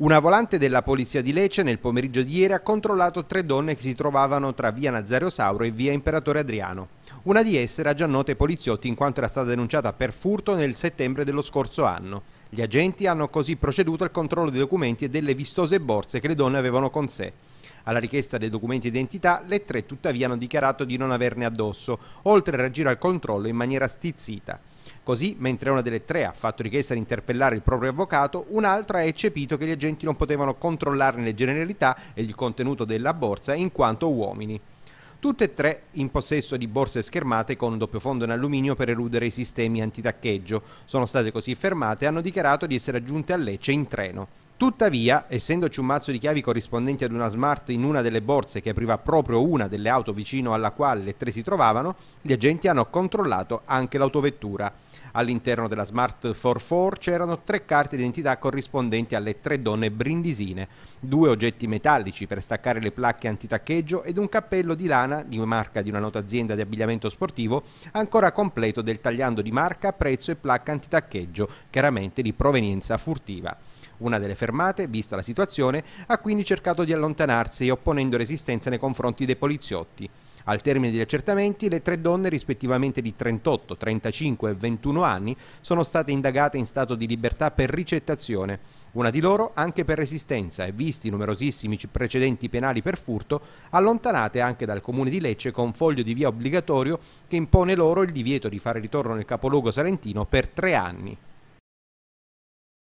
Una volante della polizia di Lecce nel pomeriggio di ieri ha controllato tre donne che si trovavano tra via Nazario Sauro e via Imperatore Adriano. Una di esse era già nota ai poliziotti in quanto era stata denunciata per furto nel settembre dello scorso anno. Gli agenti hanno così proceduto al controllo dei documenti e delle vistose borse che le donne avevano con sé. Alla richiesta dei documenti d'identità, le tre tuttavia hanno dichiarato di non averne addosso, oltre a reagire al controllo in maniera stizzita. Così, mentre una delle tre ha fatto richiesta di interpellare il proprio avvocato, un'altra ha eccepito che gli agenti non potevano controllarne le generalità ed il contenuto della borsa in quanto uomini tutte e tre in possesso di borse schermate con un doppio fondo in alluminio per eludere i sistemi antitaccheggio. Sono state così fermate e hanno dichiarato di essere aggiunte a Lecce in treno. Tuttavia, essendoci un mazzo di chiavi corrispondenti ad una smart in una delle borse che apriva proprio una delle auto vicino alla quale le tre si trovavano, gli agenti hanno controllato anche l'autovettura. All'interno della Smart 44 c'erano tre carte d'identità corrispondenti alle tre donne brindisine, due oggetti metallici per staccare le placche antitaccheggio ed un cappello di lana di marca di una nota azienda di abbigliamento sportivo ancora completo del tagliando di marca, prezzo e placca antitaccheggio, chiaramente di provenienza furtiva. Una delle fermate, vista la situazione, ha quindi cercato di allontanarsi opponendo resistenza nei confronti dei poliziotti. Al termine degli accertamenti, le tre donne, rispettivamente di 38, 35 e 21 anni, sono state indagate in stato di libertà per ricettazione, una di loro anche per resistenza e, visti numerosissimi precedenti penali per furto, allontanate anche dal comune di Lecce con foglio di via obbligatorio che impone loro il divieto di fare ritorno nel capoluogo salentino per tre anni.